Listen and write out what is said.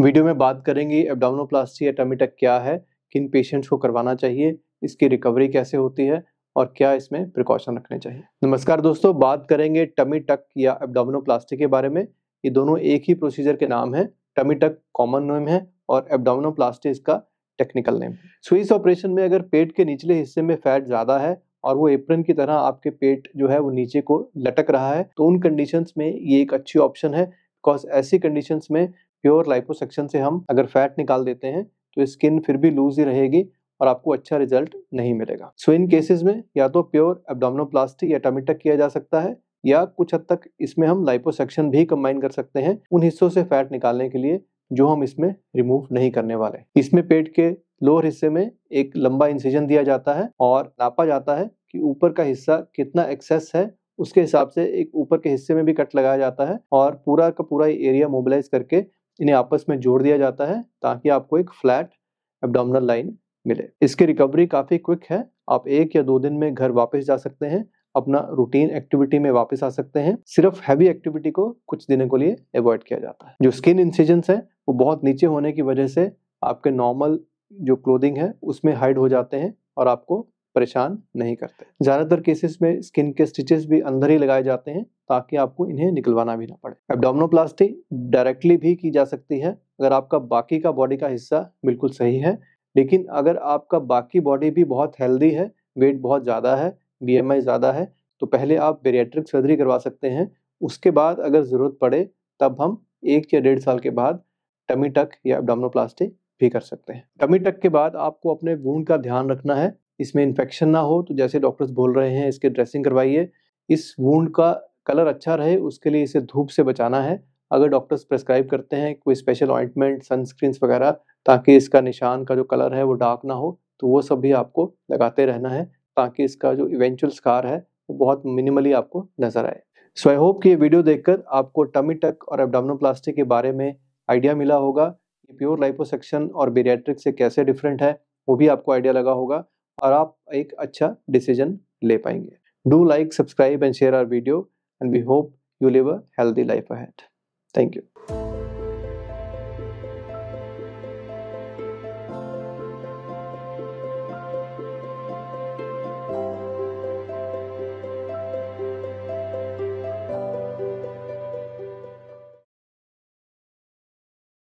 video में बात करेंगे एब्डामनोप्लास्टी या टमी टक क्या है किन पेशेंट्स को करवाना चाहिए इसकी रिकवरी कैसे होती है और क्या इसमें प्रिकॉशन रखने चाहिए नमस्कार दोस्तों बात करेंगे टमी टक या एब्डामनोप्लास्टी के बारे में ये दोनों एक ही प्रोसीजर के नाम है टमी टक कॉमन नेम है और एब्डामनोप्लास्टी इसका टेक्निकल नेम सो इस ऑपरेशन में अगर पेट के निचले हिस्से में फैट ज़्यादा है और वो एप्रन की तरह आपके पेट जो है वो नीचे को लटक रहा है तो उन कंडीशंस में ये एक अच्छी ऑप्शन है बिकॉज ऐसी कंडीशंस में प्योर लाइपोसेक्शन से हम अगर फैट निकाल देते हैं तो स्किन फिर भी लूज ही रहेगी और आपको अच्छा रिजल्ट नहीं मिलेगा सो इन केसेस में या तो प्योर एबडामिनोप्लास्टी या टमिटक किया जा सकता है या कुछ हद तक इसमें हम लाइपोसेक्शन भी कंबाइन कर सकते हैं उन हिस्सों से फैट निकालने के लिए जो हम इसमें रिमूव नहीं करने वाले इसमें पेट के लोअर हिस्से में एक लंबा इंसिजन दिया जाता है और नापा जाता है कि ऊपर का हिस्सा कितना एक्सेस है उसके हिसाब से एक ऊपर के हिस्से में भी कट लगाया जाता है और पूरा का पूरा एरिया मोबिलाइज करके इन्हें आपस में जोड़ दिया जाता है ताकि आपको एक फ्लैट एबडामिनल लाइन मिले इसकी रिकवरी काफ़ी क्विक है आप एक या दो दिन में घर वापस जा सकते हैं अपना रूटीन एक्टिविटी में वापस आ सकते हैं सिर्फ हैवी एक्टिविटी को कुछ दिनों के लिए अवॉइड किया जाता है जो स्किन इंसिजेंस है वो बहुत नीचे होने की वजह से आपके नॉर्मल जो क्लोदिंग है उसमें हाइड हो जाते हैं और आपको परेशान नहीं करते ज़्यादातर केसेस में स्किन के स्टिचेस भी अंदर ही लगाए जाते हैं ताकि आपको इन्हें निकलवाना भी ना पड़े एब्डोमिनोप्लास्टी डायरेक्टली भी की जा सकती है अगर आपका बाकी का बॉडी का हिस्सा बिल्कुल सही है लेकिन अगर आपका बाकी बॉडी भी बहुत हेल्दी है वेट बहुत ज़्यादा है बी ज़्यादा है तो पहले आप बेरियाट्रिक सर्जरी करवा सकते हैं उसके बाद अगर ज़रूरत पड़े तब हम एक या डेढ़ साल के बाद टमी टक या एब्डोमिनोप्लास्टी भी कर सकते हैं टमी टक के बाद आपको अपने वूंड का ध्यान रखना है इसमें इन्फेक्शन ना हो तो जैसे डॉक्टर्स बोल रहे हैं इसके ड्रेसिंग करवाइए इस वूंड का कलर अच्छा रहे उसके लिए इसे धूप से बचाना है अगर डॉक्टर्स प्रेस्क्राइब करते हैं कोई स्पेशल ऑइंटमेंट सनस्क्रीन वगैरह ताकि इसका निशान का जो कलर है वो डार्क ना हो तो वो सब भी आपको लगाते रहना है ताकि इसका जो इवेंचुअल स्कार है वो बहुत मिनिमली आपको नजर आए सो आई होप कि ये वीडियो देखकर आपको टमी टक और एबडामनोप्लास्टी के बारे में आइडिया मिला होगा कि प्योर लाइपोसेक्शन और बेरियाट्रिक से कैसे डिफरेंट है वो भी आपको आइडिया लगा होगा और आप एक अच्छा डिसीजन ले पाएंगे do like subscribe and share our video and we hope you live a healthy life ahead thank you